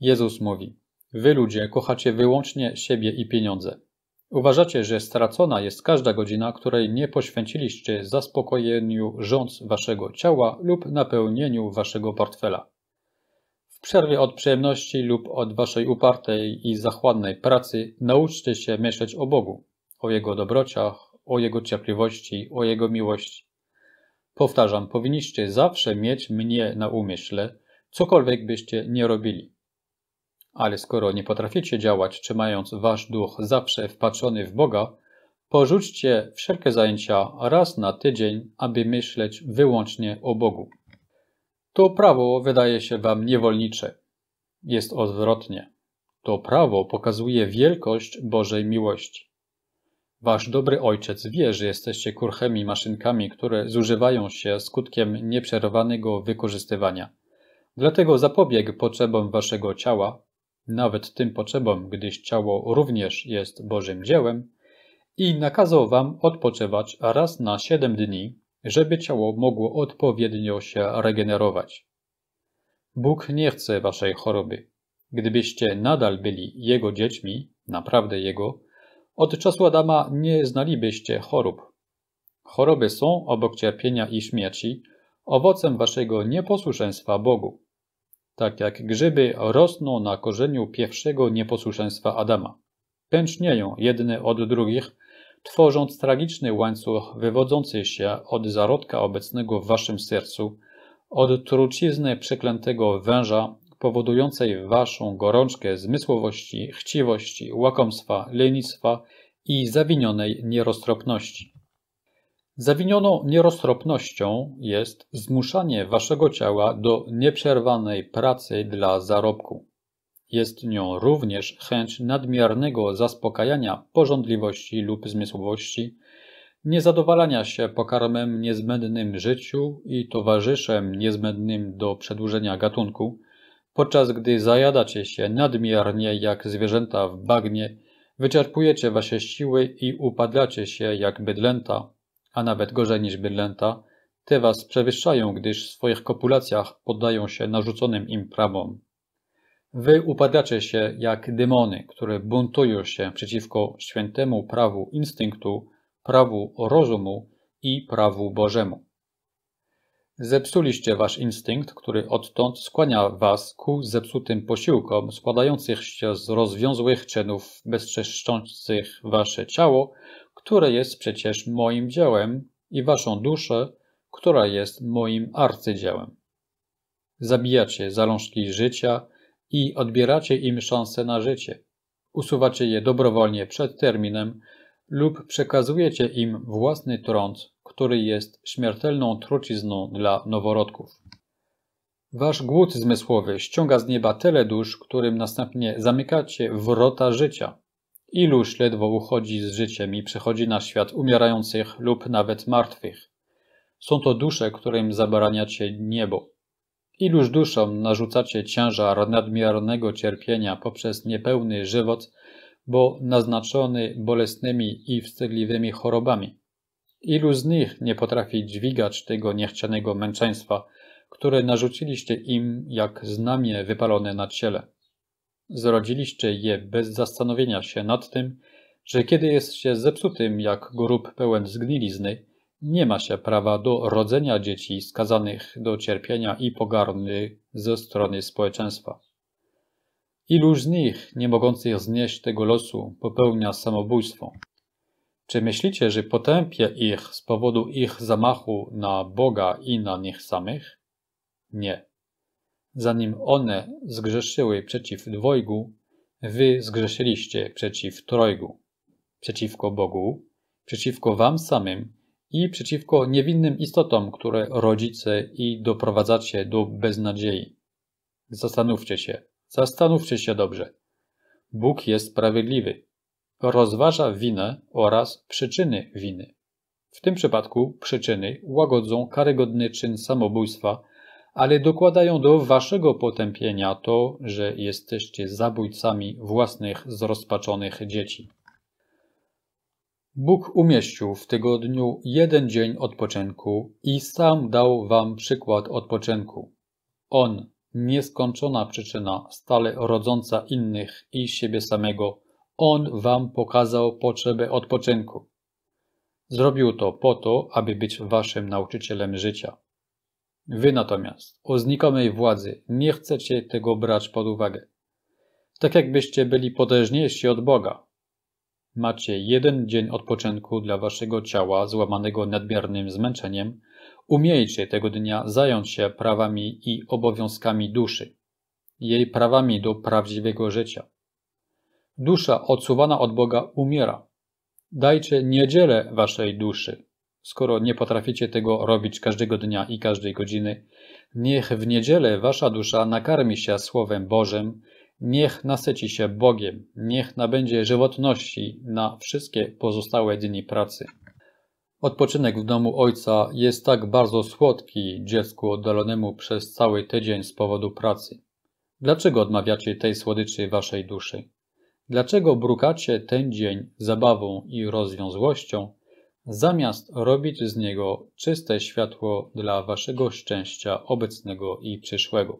Jezus mówi: Wy ludzie kochacie wyłącznie siebie i pieniądze. Uważacie, że stracona jest każda godzina, której nie poświęciliście zaspokojeniu rządz waszego ciała lub napełnieniu waszego portfela. W przerwie od przyjemności lub od waszej upartej i zachłannej pracy nauczcie się myśleć o Bogu, o Jego dobrociach, o Jego cierpliwości, o Jego miłości. Powtarzam, powinniście zawsze mieć mnie na umyśle, cokolwiek byście nie robili. Ale skoro nie potraficie działać, trzymając wasz duch zawsze wpatrzony w Boga, porzućcie wszelkie zajęcia raz na tydzień, aby myśleć wyłącznie o Bogu. To prawo wydaje się wam niewolnicze. Jest odwrotnie. To prawo pokazuje wielkość Bożej miłości. Wasz dobry ojciec wie, że jesteście kurchemi maszynkami, które zużywają się skutkiem nieprzerwanego wykorzystywania. Dlatego zapobieg potrzebom waszego ciała, nawet tym potrzebom, gdyż ciało również jest Bożym dziełem, i nakazał wam odpoczywać raz na siedem dni, żeby ciało mogło odpowiednio się regenerować. Bóg nie chce waszej choroby. Gdybyście nadal byli Jego dziećmi, naprawdę Jego, od czasu Adama nie znalibyście chorób. Choroby są, obok cierpienia i śmierci, owocem waszego nieposłuszeństwa Bogu tak jak grzyby rosną na korzeniu pierwszego nieposłuszeństwa Adama. Pęcznieją jedne od drugich, tworząc tragiczny łańcuch wywodzący się od zarodka obecnego w waszym sercu, od trucizny przeklętego węża, powodującej waszą gorączkę zmysłowości, chciwości, łakomstwa, lenistwa i zawinionej nieroztropności. Zawinioną nieroztropnością jest zmuszanie waszego ciała do nieprzerwanej pracy dla zarobku. Jest nią również chęć nadmiernego zaspokajania pożądliwości lub zmysłowości, niezadowalania się pokarmem niezbędnym życiu i towarzyszem niezbędnym do przedłużenia gatunku, podczas gdy zajadacie się nadmiernie jak zwierzęta w bagnie, wyczerpujecie wasze siły i upadlacie się jak bydlęta, a nawet gorzej niż bydlęta, te was przewyższają, gdyż w swoich kopulacjach poddają się narzuconym im prawom. Wy upadacie się jak demony, które buntują się przeciwko świętemu prawu instynktu, prawu rozumu i prawu Bożemu. Zepsuliście wasz instynkt, który odtąd skłania was ku zepsutym posiłkom składających się z rozwiązłych czynów bezczeszczących wasze ciało które jest przecież moim dziełem, i waszą duszę, która jest moim arcydziełem. Zabijacie zalążki życia i odbieracie im szansę na życie. Usuwacie je dobrowolnie przed terminem lub przekazujecie im własny trąd, który jest śmiertelną trucizną dla noworodków. Wasz głód zmysłowy ściąga z nieba tyle dusz, którym następnie zamykacie wrota życia iluż ledwo uchodzi z życiem i przychodzi na świat umierających lub nawet martwych. Są to dusze, którym zabraniacie niebo. Iluż duszom narzucacie ciężar nadmiernego cierpienia poprzez niepełny żywot, bo naznaczony bolesnymi i wstydliwymi chorobami. Ilu z nich nie potrafi dźwigać tego niechcianego męczeństwa, które narzuciliście im jak znamie wypalone na ciele? Zrodziliście je bez zastanowienia się nad tym, że kiedy jest się zepsutym jak grób pełen zgnilizny, nie ma się prawa do rodzenia dzieci skazanych do cierpienia i pogarny ze strony społeczeństwa. Iluż z nich, nie mogących znieść tego losu, popełnia samobójstwo? Czy myślicie, że potępię ich z powodu ich zamachu na Boga i na nich samych? Nie zanim one zgrzeszyły przeciw dwojgu, wy zgrzeszyliście przeciw trojgu, przeciwko Bogu, przeciwko wam samym i przeciwko niewinnym istotom, które rodzice i doprowadzacie do beznadziei. Zastanówcie się, zastanówcie się dobrze. Bóg jest sprawiedliwy. Rozważa winę oraz przyczyny winy. W tym przypadku przyczyny łagodzą karygodny czyn samobójstwa – ale dokładają do waszego potępienia to, że jesteście zabójcami własnych zrozpaczonych dzieci. Bóg umieścił w tygodniu jeden dzień odpoczynku i sam dał wam przykład odpoczynku. On, nieskończona przyczyna, stale rodząca innych i siebie samego, on wam pokazał potrzebę odpoczynku. Zrobił to po to, aby być waszym nauczycielem życia. Wy natomiast, o znikomej władzy, nie chcecie tego brać pod uwagę. Tak jakbyście byli potężniejsi od Boga. Macie jeden dzień odpoczynku dla waszego ciała złamanego nadmiernym zmęczeniem. Umiejcie tego dnia zająć się prawami i obowiązkami duszy, jej prawami do prawdziwego życia. Dusza odsuwana od Boga umiera. Dajcie niedzielę waszej duszy, Skoro nie potraficie tego robić każdego dnia i każdej godziny, niech w niedzielę wasza dusza nakarmi się Słowem Bożym, niech nasyci się Bogiem, niech nabędzie żywotności na wszystkie pozostałe dni pracy. Odpoczynek w domu ojca jest tak bardzo słodki dziecku oddalonemu przez cały tydzień z powodu pracy. Dlaczego odmawiacie tej słodyczy waszej duszy? Dlaczego brukacie ten dzień zabawą i rozwiązłością, zamiast robić z niego czyste światło dla waszego szczęścia obecnego i przyszłego.